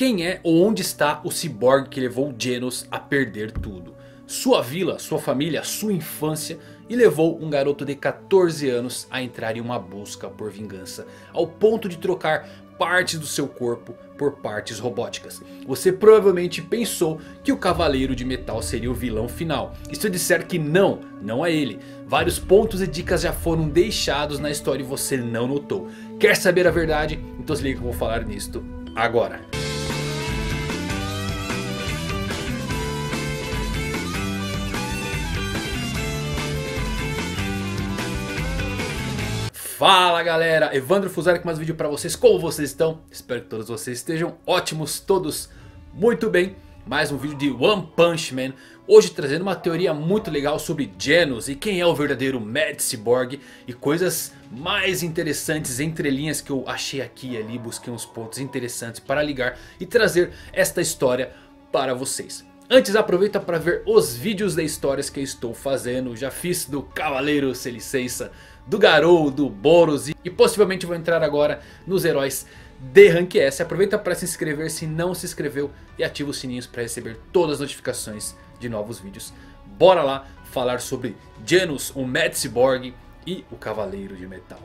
Quem é ou onde está o ciborgue que levou Genos a perder tudo? Sua vila, sua família, sua infância e levou um garoto de 14 anos a entrar em uma busca por vingança. Ao ponto de trocar partes do seu corpo por partes robóticas. Você provavelmente pensou que o Cavaleiro de Metal seria o vilão final. E se eu disser que não, não é ele. Vários pontos e dicas já foram deixados na história e você não notou. Quer saber a verdade? Então se liga que eu vou falar nisto agora. Fala galera, Evandro Fuzari com mais um vídeo pra vocês, como vocês estão? Espero que todos vocês estejam ótimos, todos muito bem Mais um vídeo de One Punch Man Hoje trazendo uma teoria muito legal sobre Genos e quem é o verdadeiro Mad Cyborg E coisas mais interessantes entre linhas que eu achei aqui e ali Busquei uns pontos interessantes para ligar e trazer esta história para vocês Antes aproveita para ver os vídeos de histórias que estou fazendo. Já fiz do Cavaleiro Sem Licença, do Garou, do Boros e, e possivelmente vou entrar agora nos heróis de Rank S. Aproveita para se inscrever se não se inscreveu e ativa os sininhos para receber todas as notificações de novos vídeos. Bora lá falar sobre Janus, o Metzeborg e o Cavaleiro de Metal.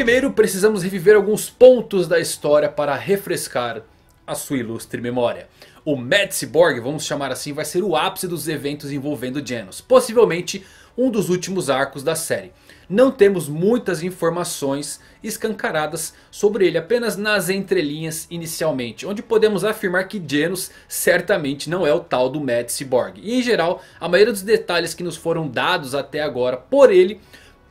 Primeiro, precisamos reviver alguns pontos da história para refrescar a sua ilustre memória. O Cyborg, vamos chamar assim, vai ser o ápice dos eventos envolvendo Genos. Possivelmente um dos últimos arcos da série. Não temos muitas informações escancaradas sobre ele, apenas nas entrelinhas inicialmente. Onde podemos afirmar que Genos certamente não é o tal do Cyborg. E em geral, a maioria dos detalhes que nos foram dados até agora por ele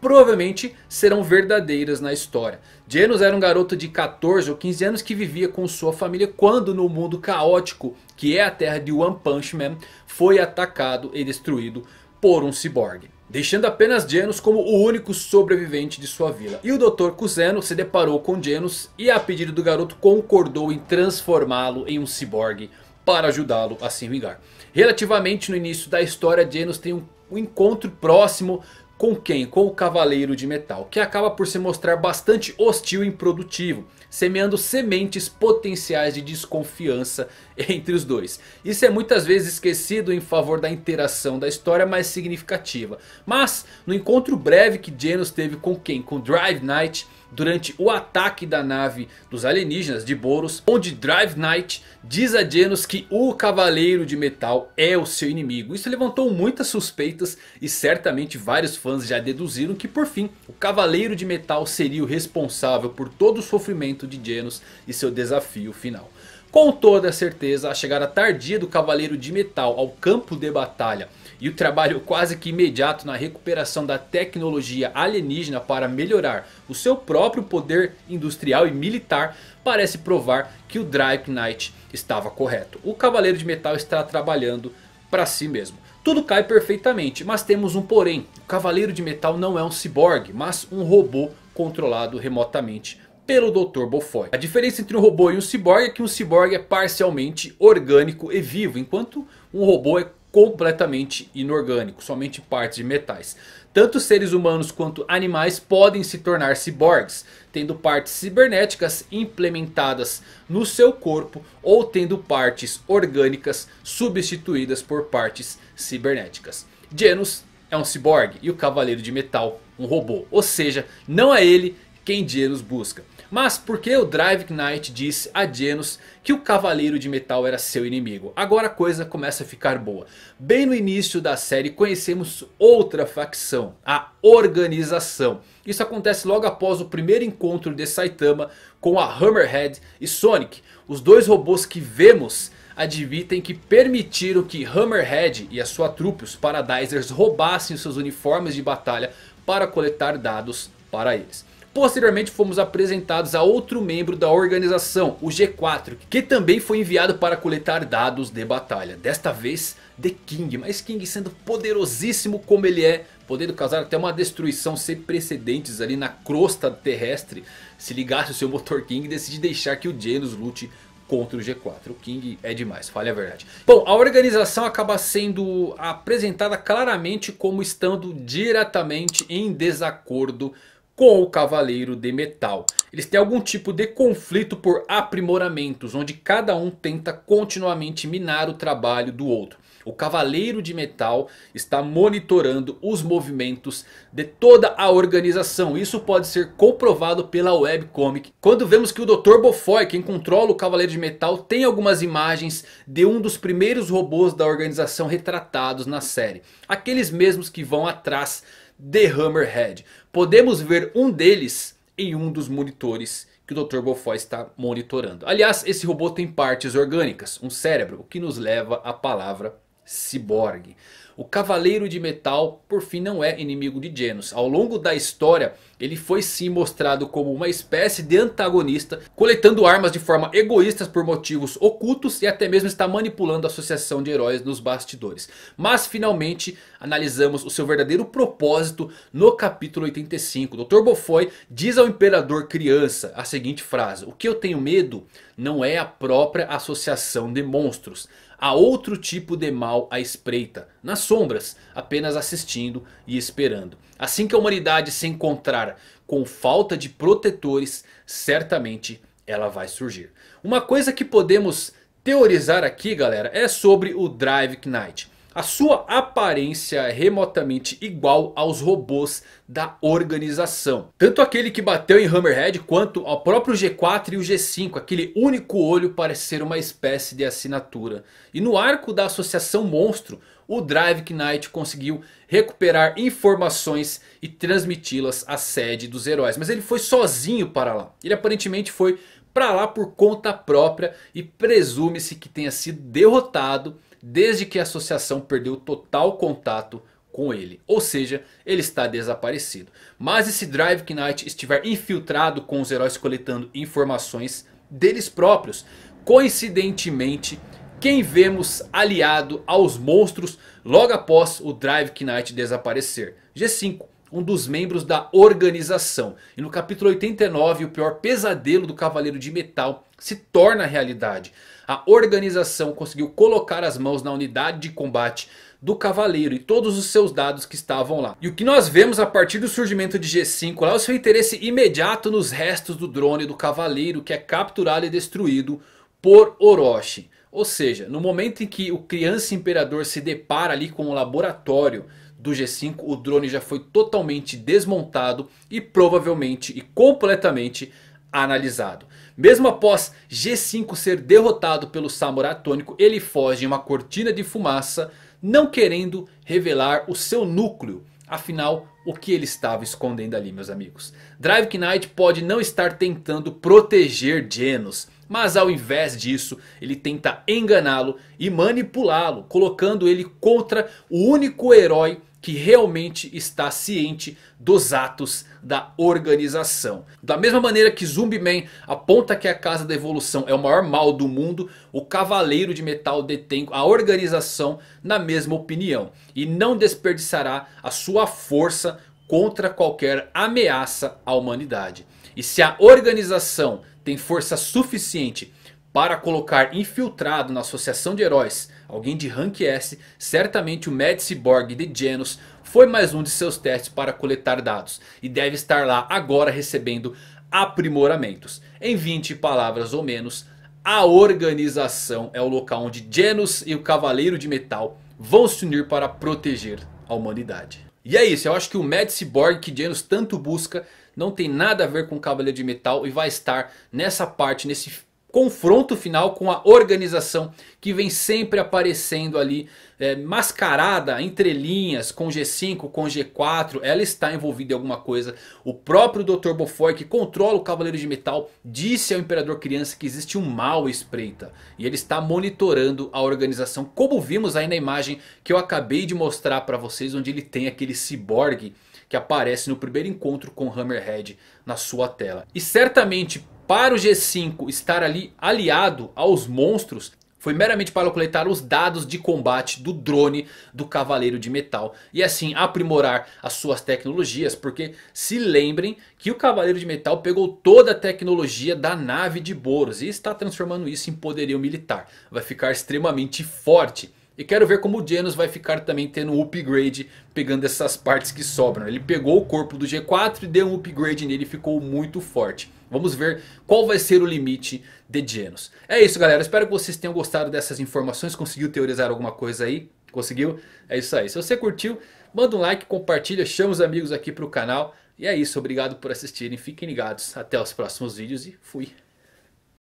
provavelmente serão verdadeiras na história. Genos era um garoto de 14 ou 15 anos que vivia com sua família quando no mundo caótico que é a terra de One Punch Man foi atacado e destruído por um ciborgue. Deixando apenas Genos como o único sobrevivente de sua vila. E o Dr. Kuzeno se deparou com Genos e a pedido do garoto concordou em transformá-lo em um ciborgue para ajudá-lo a se vingar. Relativamente no início da história, Genos tem um encontro próximo com quem? Com o Cavaleiro de Metal, que acaba por se mostrar bastante hostil e improdutivo, semeando sementes potenciais de desconfiança entre os dois. Isso é muitas vezes esquecido em favor da interação da história mais significativa. Mas no encontro breve que Genos teve com quem? Com Drive Knight durante o ataque da nave dos alienígenas de Boros. Onde Drive Knight diz a Genos que o Cavaleiro de Metal é o seu inimigo. Isso levantou muitas suspeitas e certamente vários fãs já deduziram que por fim o Cavaleiro de Metal seria o responsável por todo o sofrimento de Genos e seu desafio final. Com toda certeza, a chegada tardia do Cavaleiro de Metal ao campo de batalha e o trabalho quase que imediato na recuperação da tecnologia alienígena para melhorar o seu próprio poder industrial e militar parece provar que o Dark Knight estava correto. O Cavaleiro de Metal está trabalhando para si mesmo. Tudo cai perfeitamente, mas temos um porém. O Cavaleiro de Metal não é um ciborgue, mas um robô controlado remotamente pelo Dr. Bofoy. A diferença entre um robô e um ciborgue é que um ciborgue é parcialmente orgânico e vivo, enquanto um robô é completamente inorgânico, somente partes de metais. Tanto seres humanos quanto animais podem se tornar ciborgues, tendo partes cibernéticas implementadas no seu corpo ou tendo partes orgânicas substituídas por partes cibernéticas. Genos é um ciborgue e o Cavaleiro de Metal um robô, ou seja, não é ele quem Genos busca. Mas por que o Drive Knight disse a Genos que o Cavaleiro de Metal era seu inimigo? Agora a coisa começa a ficar boa. Bem no início da série conhecemos outra facção, a Organização. Isso acontece logo após o primeiro encontro de Saitama com a Hammerhead e Sonic. Os dois robôs que vemos admitem que permitiram que Hammerhead e a sua trupe, os Paradisers, roubassem seus uniformes de batalha para coletar dados para eles. Posteriormente fomos apresentados a outro membro da organização, o G4, que também foi enviado para coletar dados de batalha. Desta vez The King, mas King sendo poderosíssimo como ele é, podendo causar até uma destruição sem precedentes ali na crosta terrestre. Se ligasse o seu motor King decide deixar que o Genos lute contra o G4. O King é demais, fale a verdade. Bom, a organização acaba sendo apresentada claramente como estando diretamente em desacordo com o Cavaleiro de Metal. Eles têm algum tipo de conflito por aprimoramentos, onde cada um tenta continuamente minar o trabalho do outro. O Cavaleiro de Metal está monitorando os movimentos de toda a organização. Isso pode ser comprovado pela webcomic. Quando vemos que o Dr. Bofoy, quem controla o Cavaleiro de Metal, tem algumas imagens de um dos primeiros robôs da organização retratados na série. Aqueles mesmos que vão atrás The Hammerhead. Podemos ver um deles em um dos monitores que o Dr. Bofó está monitorando. Aliás, esse robô tem partes orgânicas, um cérebro, o que nos leva à palavra Ciborgue. O Cavaleiro de Metal, por fim, não é inimigo de Genos. Ao longo da história, ele foi sim mostrado como uma espécie de antagonista, coletando armas de forma egoísta por motivos ocultos e até mesmo está manipulando a associação de heróis nos bastidores. Mas finalmente analisamos o seu verdadeiro propósito no capítulo 85. Dr. Bofoy diz ao Imperador Criança a seguinte frase: O que eu tenho medo não é a própria associação de monstros Há outro tipo de mal à espreita, nas sombras, apenas assistindo e esperando. Assim que a humanidade se encontrar com falta de protetores, certamente ela vai surgir. Uma coisa que podemos teorizar aqui galera é sobre o Drive Knight. A sua aparência é remotamente igual aos robôs da organização. Tanto aquele que bateu em Hammerhead quanto ao próprio G4 e o G5. Aquele único olho parece ser uma espécie de assinatura. E no arco da associação monstro o Drive Knight conseguiu recuperar informações e transmiti-las à sede dos heróis. Mas ele foi sozinho para lá. Ele aparentemente foi para lá por conta própria e presume-se que tenha sido derrotado desde que a associação perdeu total contato com ele. Ou seja, ele está desaparecido. Mas e se Drive Knight estiver infiltrado com os heróis coletando informações deles próprios? Coincidentemente, quem vemos aliado aos monstros logo após o Drive Knight desaparecer? G5 um dos membros da organização. E no capítulo 89, o pior pesadelo do Cavaleiro de Metal se torna realidade. A organização conseguiu colocar as mãos na unidade de combate do Cavaleiro e todos os seus dados que estavam lá. E o que nós vemos a partir do surgimento de G5 lá é o seu interesse imediato nos restos do drone do Cavaleiro que é capturado e destruído por Orochi. Ou seja, no momento em que o Criança Imperador se depara ali com o laboratório do G5, o drone já foi totalmente desmontado e provavelmente e completamente analisado. Mesmo após G5 ser derrotado pelo samurai atônico, ele foge em uma cortina de fumaça, não querendo revelar o seu núcleo. Afinal, o que ele estava escondendo ali, meus amigos? Drive Knight pode não estar tentando proteger Genos, mas ao invés disso, ele tenta enganá-lo e manipulá-lo, colocando ele contra o único herói que realmente está ciente dos atos da organização. Da mesma maneira que Man aponta que a Casa da Evolução é o maior mal do mundo, o Cavaleiro de Metal detém a organização na mesma opinião. E não desperdiçará a sua força contra qualquer ameaça à humanidade. E se a organização tem força suficiente para colocar infiltrado na associação de heróis alguém de rank S, certamente o Medici Borg de Genos foi mais um de seus testes para coletar dados. E deve estar lá agora recebendo aprimoramentos. Em 20 palavras ou menos, a organização é o local onde Genos e o Cavaleiro de Metal vão se unir para proteger a humanidade. E é isso, eu acho que o Medici Borg que Genos tanto busca não tem nada a ver com o Cavaleiro de Metal e vai estar nessa parte, nesse confronto final com a organização que vem sempre aparecendo ali é, mascarada entre linhas com G5, com G4, ela está envolvida em alguma coisa. O próprio Dr. Beaufort que controla o Cavaleiro de Metal disse ao Imperador Criança que existe um mal espreita e ele está monitorando a organização como vimos aí na imagem que eu acabei de mostrar para vocês onde ele tem aquele ciborgue que aparece no primeiro encontro com Hammerhead na sua tela. E certamente para o G5 estar ali aliado aos monstros foi meramente para coletar os dados de combate do drone do Cavaleiro de Metal. E assim aprimorar as suas tecnologias. Porque se lembrem que o Cavaleiro de Metal pegou toda a tecnologia da nave de Boros. E está transformando isso em poderio militar. Vai ficar extremamente forte. E quero ver como o Genos vai ficar também tendo um upgrade pegando essas partes que sobram. Ele pegou o corpo do G4 e deu um upgrade nele e ficou muito forte. Vamos ver qual vai ser o limite de Genos. É isso galera, espero que vocês tenham gostado dessas informações. Conseguiu teorizar alguma coisa aí? Conseguiu? É isso aí. Se você curtiu, manda um like, compartilha, chama os amigos aqui para o canal. E é isso, obrigado por assistirem, fiquem ligados. Até os próximos vídeos e fui!